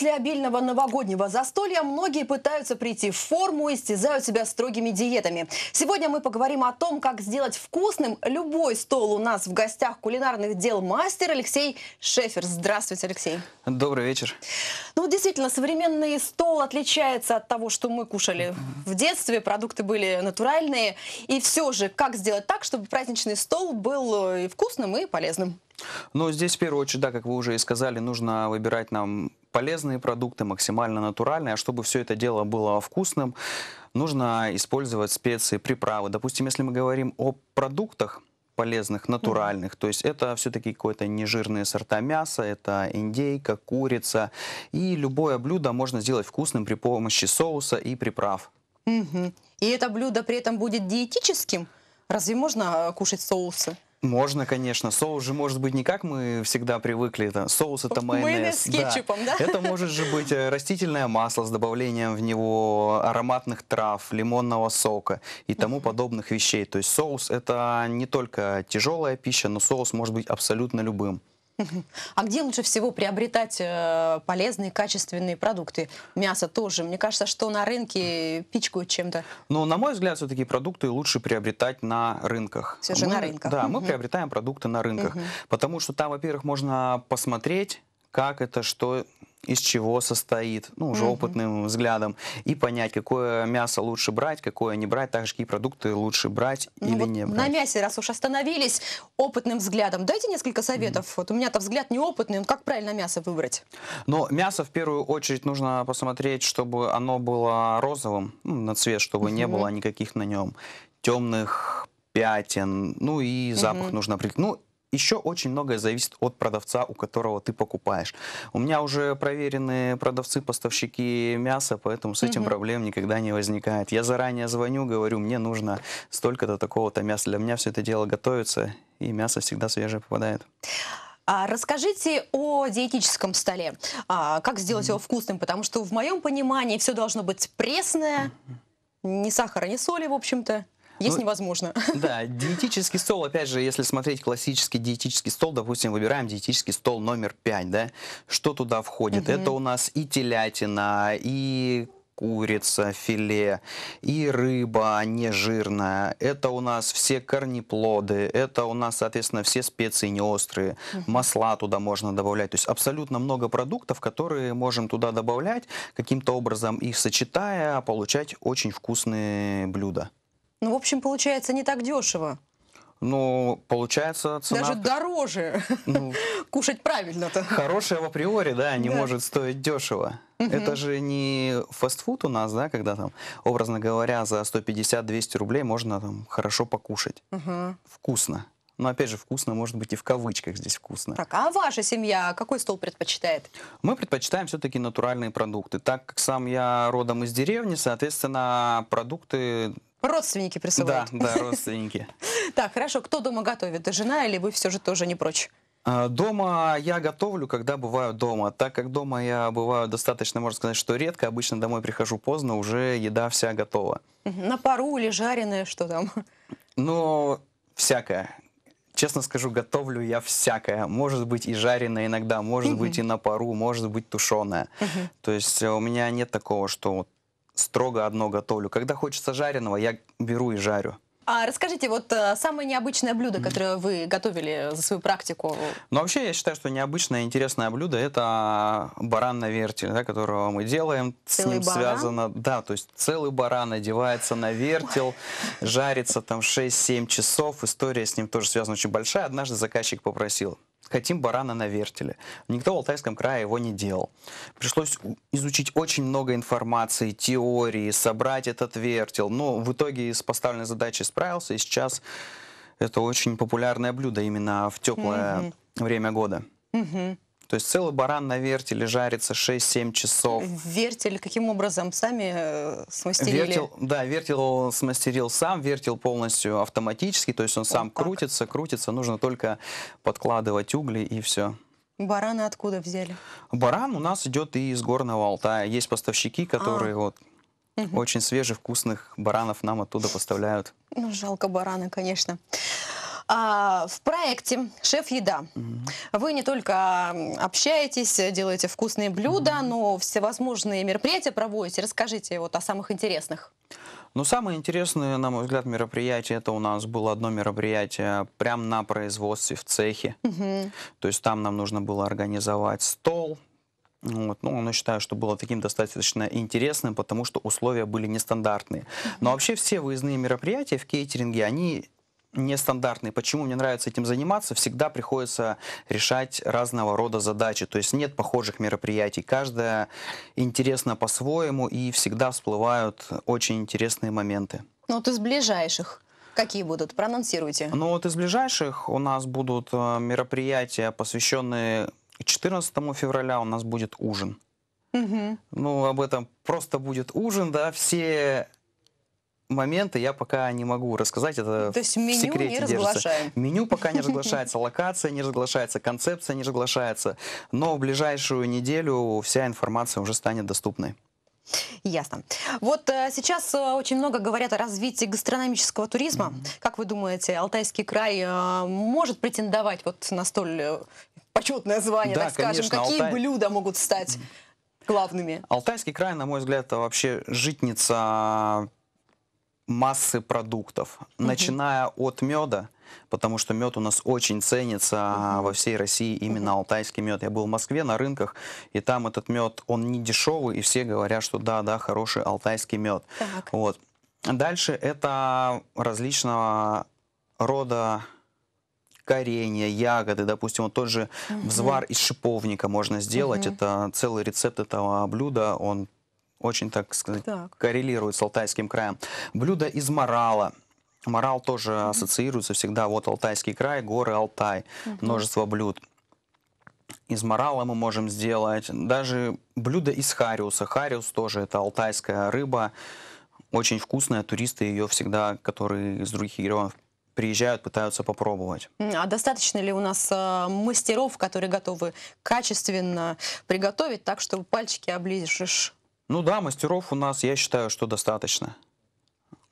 После обильного новогоднего застолья многие пытаются прийти в форму и стязают себя строгими диетами. Сегодня мы поговорим о том, как сделать вкусным любой стол. У нас в гостях кулинарных дел мастер Алексей Шефер. Здравствуйте, Алексей. Добрый вечер. Ну, действительно, современный стол отличается от того, что мы кушали в детстве. Продукты были натуральные. И все же, как сделать так, чтобы праздничный стол был э, и вкусным, и полезным? Ну, здесь в первую очередь, да, как вы уже и сказали, нужно выбирать нам полезные продукты, максимально натуральные. А чтобы все это дело было вкусным, нужно использовать специи, приправы. Допустим, если мы говорим о продуктах, полезных, натуральных. То есть это все-таки какое-то нежирные сорта мяса, это индейка, курица. И любое блюдо можно сделать вкусным при помощи соуса и приправ. Угу. И это блюдо при этом будет диетическим? Разве можно э, кушать соусы? Можно, конечно. Соус же может быть не как мы всегда привыкли. Это, соус это майонез. Майонез с кетчупом, да. да? Это может же быть э, растительное масло с добавлением в него ароматных трав, лимонного сока и тому uh -huh. подобных вещей. То есть соус это не только тяжелая пища, но соус может быть абсолютно любым. А где лучше всего приобретать э, полезные, качественные продукты? Мясо тоже. Мне кажется, что на рынке пичкают чем-то. Но, ну, на мой взгляд, все-таки продукты лучше приобретать на рынках. Все же мы, на рынках. Да, угу. мы приобретаем продукты на рынках. Угу. Потому что там, во-первых, можно посмотреть, как это, что из чего состоит, ну, уже mm-hmm. опытным взглядом, и понять, какое мясо лучше брать, какое не брать, также какие продукты лучше брать ну, или вот не брать. На мясе, раз уж остановились, опытным взглядом, дайте несколько советов. Mm-hmm. Вот у меня-то взгляд неопытный, ну, как правильно мясо выбрать? Но мясо, в первую очередь, нужно посмотреть, чтобы оно было розовым ну, на цвет, чтобы mm-hmm. не было никаких на нем темных пятен, ну и запах mm-hmm. нужно определить. Ну, еще очень многое зависит от продавца, у которого ты покупаешь. У меня уже проверенные продавцы, поставщики мяса, поэтому с этим угу. проблем никогда не возникает. Я заранее звоню, говорю, мне нужно столько-то такого-то мяса. Для меня все это дело готовится, и мясо всегда свежее попадает. А расскажите о диетическом столе. А как сделать mm-hmm. его вкусным? Потому что в моем понимании все должно быть пресное, mm-hmm. ни сахара, ни соли, в общем-то. Есть ну, невозможно. Да, диетический стол, опять же, если смотреть классический диетический стол, допустим, выбираем диетический стол номер 5, да, что туда входит? Угу. Это у нас и телятина, и курица, филе, и рыба нежирная, это у нас все корнеплоды, это у нас, соответственно, все специи неострые. масла туда можно добавлять. То есть абсолютно много продуктов, которые можем туда добавлять, каким-то образом их сочетая, получать очень вкусные блюда. Ну, в общем, получается не так дешево. Ну, получается, цена... Даже дороже. Ну, Кушать правильно-то. Хорошее в априори, да, не да. может стоить дешево. Угу. Это же не фастфуд у нас, да, когда там, образно говоря, за 150-200 рублей можно там хорошо покушать. Угу. Вкусно. Но опять же, вкусно может быть и в кавычках здесь вкусно. Так, а ваша семья какой стол предпочитает? Мы предпочитаем все-таки натуральные продукты. Так как сам я родом из деревни, соответственно, продукты Родственники присылают. Да, да, родственники. Так, хорошо. Кто дома готовит? Жена или вы все же тоже не прочь? А, дома я готовлю, когда бываю дома. Так как дома я бываю достаточно, можно сказать, что редко, обычно домой прихожу поздно, уже еда вся готова. На пару или жареное, что там? Ну, всякое. Честно скажу, готовлю я всякое. Может быть и жареное иногда, может быть и на пару, может быть тушеное. То есть у меня нет такого, что вот строго одно готовлю. Когда хочется жареного, я беру и жарю. А расскажите, вот э, самое необычное блюдо, которое вы готовили за свою практику? Ну, вообще, я считаю, что необычное интересное блюдо – это баран на вертеле, да, которого мы делаем. Целый с ним баран? связано, да, то есть целый баран одевается на вертел, жарится там 6-7 часов. История с ним тоже связана очень большая. Однажды заказчик попросил, хотим барана на вертеле. Никто в Алтайском крае его не делал. Пришлось изучить очень много информации, теории, собрать этот вертел. Но в итоге с поставленной задачей справился, и сейчас это очень популярное блюдо именно в теплое mm-hmm. время года. Mm-hmm. То есть целый баран на вертеле жарится 6-7 часов. Вертель каким образом сами э, смастерили? Вертел, да, вертел смастерил сам, вертел полностью автоматически, то есть он сам О, крутится, крутится, нужно только подкладывать угли и все. Бараны откуда взяли? Баран у нас идет и из горного Алтая. Есть поставщики, а. которые а. вот угу. очень свежих, вкусных баранов нам оттуда поставляют. Ну, жалко бараны, конечно. А, в проекте «Шеф-еда» вы не только общаетесь, делаете вкусные блюда, но всевозможные мероприятия проводите. Расскажите вот о самых интересных. Ну, самое интересное, на мой взгляд, мероприятие, это у нас было одно мероприятие прямо на производстве в цехе. То есть там нам нужно было организовать стол, вот. Ну, я считаю, что было таким достаточно интересным, потому что условия были нестандартные. Но вообще все выездные мероприятия в кейтеринге, они нестандартный. Почему мне нравится этим заниматься? Всегда приходится решать разного рода задачи. То есть нет похожих мероприятий. Каждое интересно по-своему и всегда всплывают очень интересные моменты. Ну вот из ближайших какие будут? Проанонсируйте. Ну вот из ближайших у нас будут э, мероприятия, посвященные 14 февраля у нас будет ужин. Угу. Ну, об этом просто будет ужин, да, все моменты я пока не могу рассказать. Это ну, То есть меню в секрете не Держится. Меню пока не разглашается, локация не разглашается, концепция не разглашается. Но в ближайшую неделю вся информация уже станет доступной. Ясно. Вот э, сейчас э, очень много говорят о развитии гастрономического туризма. Mm -hmm. Как вы думаете, Алтайский край э, может претендовать вот на столь э, почетное звание, да, так скажем? Конечно, Какие Алтай... блюда могут стать главными? Алтайский край, на мой взгляд, это вообще житница массы продуктов, угу. начиная от меда, потому что мед у нас очень ценится угу. во всей России, именно угу. алтайский мед. Я был в Москве на рынках, и там этот мед, он не дешевый, и все говорят, что да, да, хороший алтайский мед. Так. Вот. Дальше это различного рода коренья, ягоды, допустим, вот тот же угу. взвар из шиповника можно сделать, угу. это целый рецепт этого блюда, он очень, так сказать, так. коррелирует с Алтайским краем. Блюдо из морала. Морал тоже mm-hmm. ассоциируется всегда. Вот Алтайский край, горы Алтай, mm-hmm. множество блюд. Из морала мы можем сделать. Даже блюдо из хариуса. Хариус тоже это алтайская рыба. Очень вкусная. Туристы ее всегда, которые из других регионов приезжают, пытаются попробовать. А достаточно ли у нас э, мастеров, которые готовы качественно приготовить так, чтобы пальчики оближешь? Ну да, мастеров у нас, я считаю, что достаточно.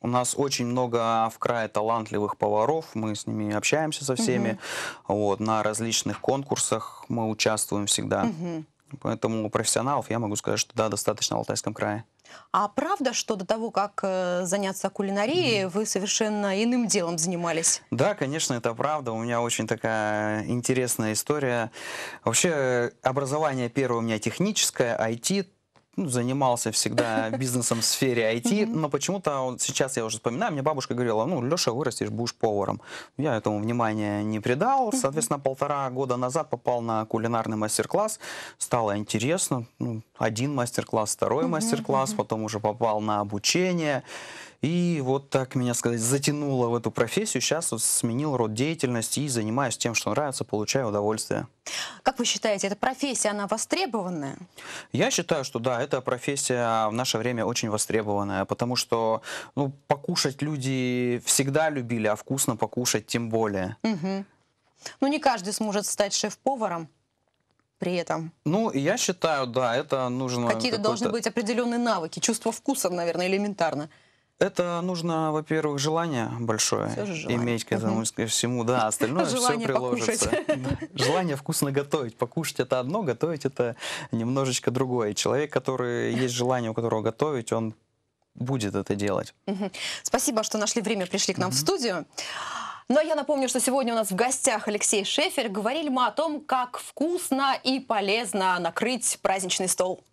У нас очень много в крае талантливых поваров, мы с ними общаемся со всеми, угу. вот, на различных конкурсах мы участвуем всегда. Угу. Поэтому профессионалов, я могу сказать, что да, достаточно в Алтайском крае. А правда, что до того, как э, заняться кулинарией, mm вы совершенно иным делом занимались? Да, конечно, это правда. У меня очень такая интересная история. Вообще, э, образование первое у меня техническое, IT, ну, занимался всегда бизнесом в сфере IT, но почему-то сейчас я уже вспоминаю, мне бабушка говорила, ну, Леша, вырастешь, будешь поваром. Я этому внимания не придал, соответственно, полтора года назад попал на кулинарный мастер-класс, стало интересно, ну, один мастер-класс, второй мастер-класс, потом уже попал на обучение, и вот так меня, сказать, затянуло в эту профессию. Сейчас вот сменил род деятельности и занимаюсь тем, что нравится, получаю удовольствие. Как вы считаете, эта профессия, она востребованная? Я считаю, что да, эта профессия в наше время очень востребованная, потому что ну, покушать люди всегда любили, а вкусно покушать тем более. Угу. Ну, не каждый сможет стать шеф-поваром при этом? Ну, я считаю, да, это нужно... Какие-то должны быть определенные навыки, чувство вкуса, наверное, элементарно. Это нужно, во-первых, желание большое желание. иметь к этому угу. всему, да, остальное все приложится. Желание вкусно готовить, покушать это одно, готовить это немножечко другое. Человек, который есть желание, у которого готовить, он будет это делать. Спасибо, что нашли время, пришли к нам в студию. Но ну, а я напомню, что сегодня у нас в гостях Алексей Шефер. Говорили мы о том, как вкусно и полезно накрыть праздничный стол.